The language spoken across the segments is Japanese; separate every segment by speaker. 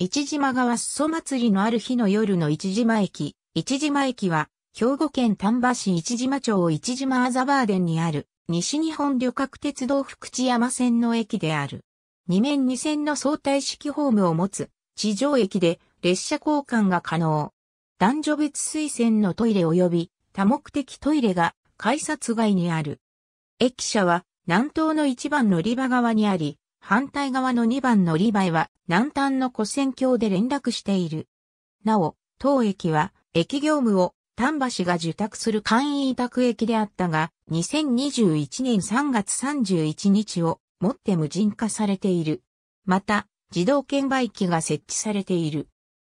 Speaker 1: 市島川裾祭りのある日の夜の市島駅。市島駅は、兵庫県丹波市市島町市島アザバーデンにある、西日本旅客鉄道福知山線の駅である。2面2線の相対式ホームを持つ、地上駅で列車交換が可能。男女別推薦のトイレ及び多目的トイレが改札外にある。駅舎は南東の一番乗り場側にあり、反対側の2番乗り場へは南端の古線橋で連絡している。なお、当駅は駅業務を丹橋が受託する簡易委託駅であったが、2021年3月31日をもって無人化されている。また、自動券売機が設置されている。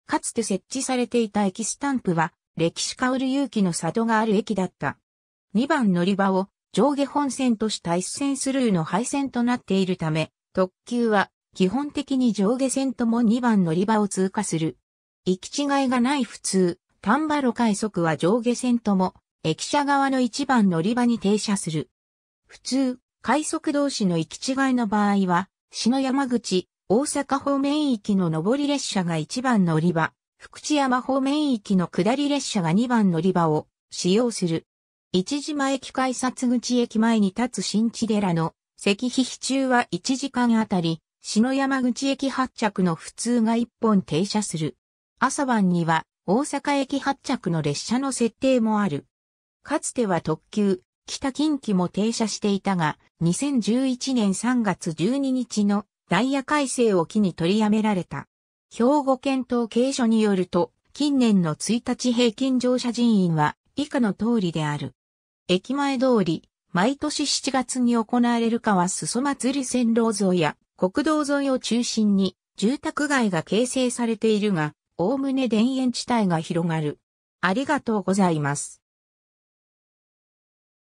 Speaker 1: かつて設置されていた駅スタンプは、歴史香る勇気の里がある駅だった。2番乗り場を上下本線とした一線スルーの配線となっているため、特急は基本的に上下線とも2番乗り場を通過する。行き違いがない普通、丹波路快速は上下線とも駅舎側の1番乗り場に停車する。普通、快速同士の行き違いの場合は、篠山口、大阪方面行きの上り列車が1番乗り場、福知山方面行きの下り列車が2番乗り場を使用する。一島駅改札口駅前に立つ新地寺の石碑中は1時間あたり、篠山口駅発着の普通が1本停車する。朝晩には大阪駅発着の列車の設定もある。かつては特急、北近畿も停車していたが、2011年3月12日のダイヤ改正を機に取りやめられた。兵庫県統計所によると、近年の1日平均乗車人員は以下の通りである。駅前通り、毎年7月に行われる川裾祭り線路沿いや国道沿いを中心に住宅街が形成されているが、おおむね田園地帯が広がる。ありがとうございます。